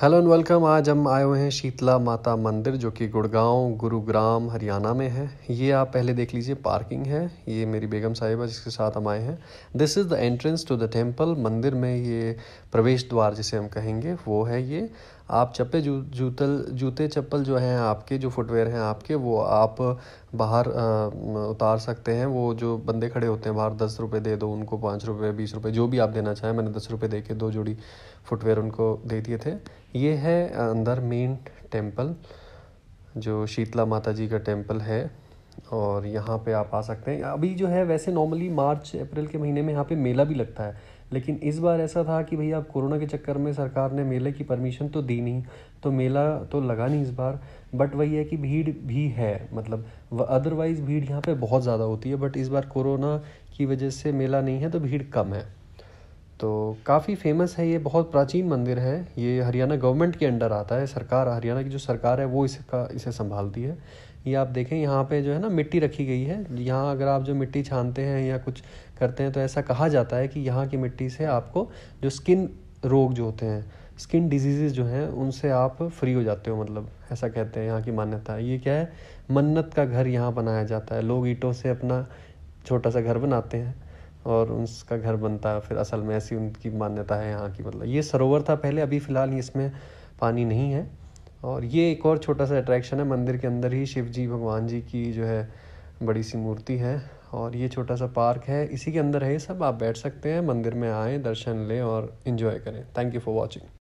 hello and welcome आज हम आए हुए हैं शीतला माता मंदिर जो कि गुड़गांव गुरुग्राम हरियाणा में है ये आप पहले देख लीजिए पार्किंग है ये मेरी बेगम साहिबा जिसके साथ हम आए हैं this is the entrance to the temple मंदिर में ये प्रवेश द्वार जिसे हम कहेंगे वो है ये आप चप्पे जू जूतल जूते चप्पल जो हैं आपके जो फुटवेयर हैं आपके वो आप बाहर आ, उतार सकते हैं वो जो बंदे खड़े होते हैं बाहर दस रुपये दे दो उनको पाँच रुपये बीस रुपये जो भी आप देना चाहें मैंने दस रुपये दे के दो जोड़ी फुटवेयर उनको दे दिए थे ये है अंदर मेन टेम्पल जो शीतला माता जी का टेम्पल है और यहाँ पे आप आ सकते हैं अभी जो है वैसे नॉर्मली मार्च अप्रैल के महीने में यहाँ पे मेला भी लगता है लेकिन इस बार ऐसा था कि भैया आप कोरोना के चक्कर में सरकार ने मेले की परमिशन तो दी नहीं तो मेला तो लगा नहीं इस बार बट वही है कि भीड़ भी है मतलब अदरवाइज़ भीड़ यहाँ पे बहुत ज़्यादा होती है बट इस बार कोरोना की वजह से मेला नहीं है तो भीड़ कम है तो काफ़ी फेमस है ये बहुत प्राचीन मंदिर है ये हरियाणा गवर्नमेंट के अंडर आता है सरकार हरियाणा की जो सरकार है वो इसका इसे संभालती है ये आप देखें यहाँ पे जो है ना मिट्टी रखी गई है यहाँ अगर आप जो मिट्टी छानते हैं या कुछ करते हैं तो ऐसा कहा जाता है कि यहाँ की मिट्टी से आपको जो स्किन रोग जो होते हैं स्किन डिजीज़ जो हैं उनसे आप फ्री हो जाते हो मतलब ऐसा कहते हैं यहाँ की मान्यता ये क्या है मन्नत का घर यहाँ बनाया जाता है लोग ईंटों से अपना छोटा सा घर बनाते हैं और उसका घर बनता है फिर असल में ऐसी उनकी मान्यता है यहाँ की मतलब ये सरोवर था पहले अभी फ़िलहाल इसमें पानी नहीं है और ये एक और छोटा सा अट्रैक्शन है मंदिर के अंदर ही शिव जी भगवान जी की जो है बड़ी सी मूर्ति है और ये छोटा सा पार्क है इसी के अंदर है ये सब आप बैठ सकते हैं मंदिर में आएँ दर्शन लें और इन्जॉय करें थैंक यू फॉर वॉचिंग